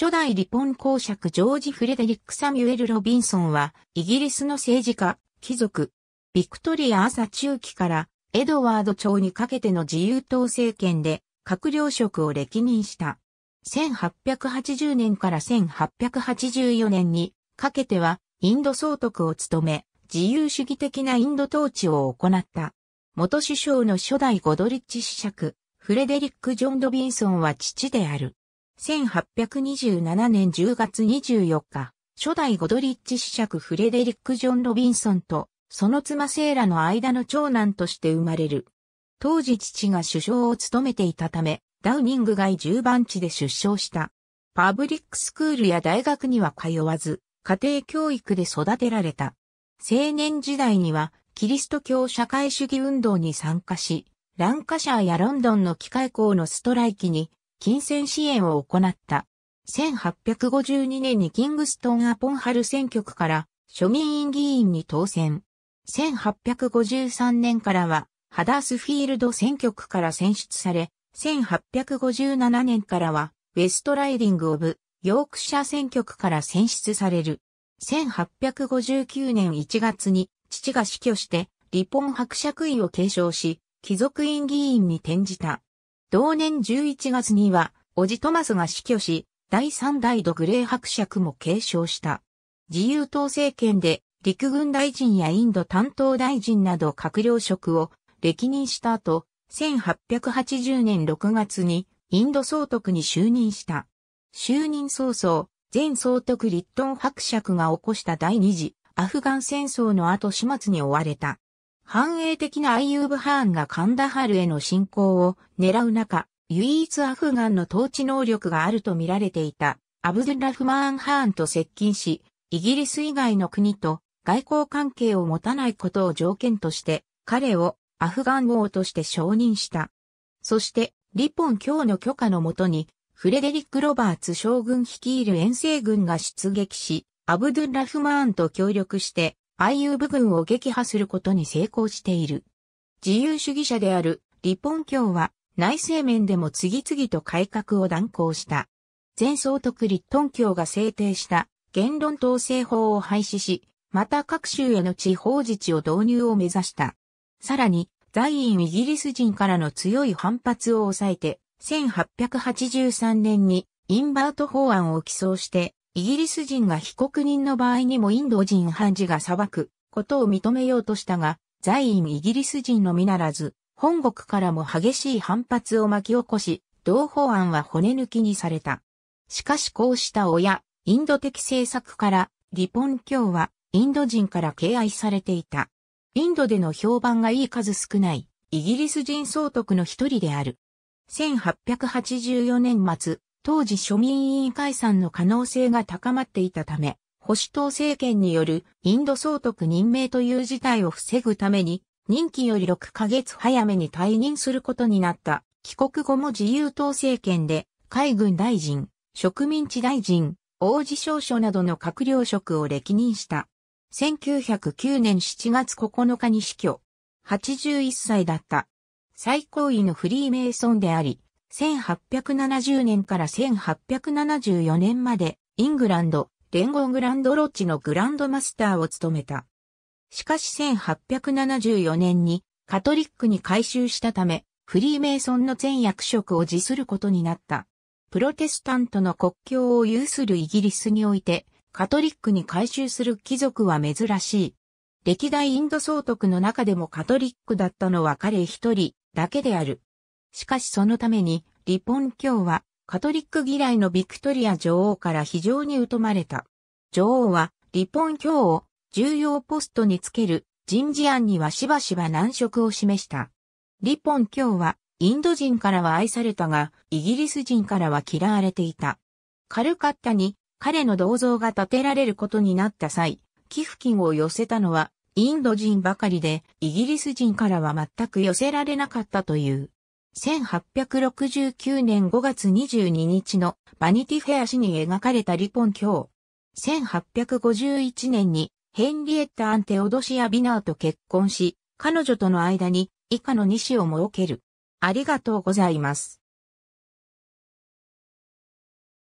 初代リポン公爵ジョージ・フレデリック・サミュエル・ロビンソンは、イギリスの政治家、貴族、ビクトリア朝中期から、エドワード朝にかけての自由党政権で、閣僚職を歴任した。1880年から1884年にかけては、インド総督を務め、自由主義的なインド統治を行った。元首相の初代ゴドリッチ子爵、フレデリック・ジョン・ドビンソンは父である。1827年10月24日、初代ゴドリッチ子爵フレデリック・ジョン・ロビンソンと、その妻セーラの間の長男として生まれる。当時父が首相を務めていたため、ダウニング街10番地で出生した。パブリックスクールや大学には通わず、家庭教育で育てられた。青年時代には、キリスト教社会主義運動に参加し、ランカシャーやロンドンの機械校のストライキに金銭支援を行った。1852年にキングストン・アポンハル選挙区から庶民院議員に当選。1853年からはハダースフィールド選挙区から選出され、1857年からはウェストライディング・オブ・ヨークシャ選挙区から選出される。1859年1月に父が死去して、リポン伯爵位を継承し、貴族院議員に転じた。同年11月には、おじトマスが死去し、第三代ドグレー伯爵も継承した。自由党政権で陸軍大臣やインド担当大臣など閣僚職を歴任した後、1880年6月にインド総督に就任した。就任早々、前総督リットン伯爵が起こした第二次アフガン戦争の後始末に追われた。繁栄的なアイユーブ・ハーンがカンダハルへの侵攻を狙う中、唯一アフガンの統治能力があると見られていたアブドゥラフマーン・ハーンと接近し、イギリス以外の国と外交関係を持たないことを条件として彼をアフガン王として承認した。そして、リポン卿の許可のもとに、フレデリック・ロバーツ将軍率いる遠征軍が出撃し、アブドゥラフマーンと協力して、IU 部軍を撃破することに成功している。自由主義者であるリポン教は内政面でも次々と改革を断行した。前総督リットン教が制定した言論統制法を廃止し、また各州への地方自治を導入を目指した。さらに、在院イギリス人からの強い反発を抑えて、1883年にインバート法案を起草して、イギリス人が被告人の場合にもインド人判事が裁くことを認めようとしたが、在院イギリス人のみならず、本国からも激しい反発を巻き起こし、同法案は骨抜きにされた。しかしこうした親、インド的政策から、リポン教はインド人から敬愛されていた。インドでの評判がいい数少ない、イギリス人総督の一人である。1884年末、当時庶民委員会散の可能性が高まっていたため、保守党政権によるインド総督任命という事態を防ぐために、任期より6ヶ月早めに退任することになった。帰国後も自由党政権で、海軍大臣、植民地大臣、王子少書などの閣僚職を歴任した。1909年7月9日に死去。81歳だった。最高位のフリーメイソンであり、1870年から1874年まで、イングランド、連合グランドロッジのグランドマスターを務めた。しかし1874年にカトリックに改宗したため、フリーメイソンの全役職を辞することになった。プロテスタントの国境を有するイギリスにおいて、カトリックに改宗する貴族は珍しい。歴代インド総督の中でもカトリックだったのは彼一人だけである。しかしそのために、リポン教は、カトリック嫌いのビクトリア女王から非常に疎まれた。女王は、リポン教を重要ポストにつける人事案にはしばしば難色を示した。リポン教は、インド人からは愛されたが、イギリス人からは嫌われていた。カルカッタに彼の銅像が建てられることになった際、寄付金を寄せたのはインド人ばかりで、イギリス人からは全く寄せられなかったという。1869年5月22日のバニティフェア誌に描かれたリポン卿。1851年にヘンリエッタ・アンテオドシア・ビナーと結婚し、彼女との間に以下の2子を設ける。ありがとうございます。